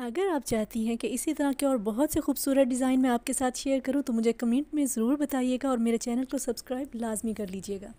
अगर आप चाहती हैं कि इसी तरह के और बहुत से खूबसूरत डिज़ाइन मैं आपके साथ शेयर करूं तो मुझे कमेंट में ज़रूर बताइएगा और मेरे चैनल को सब्सक्राइब लाजमी कर लीजिएगा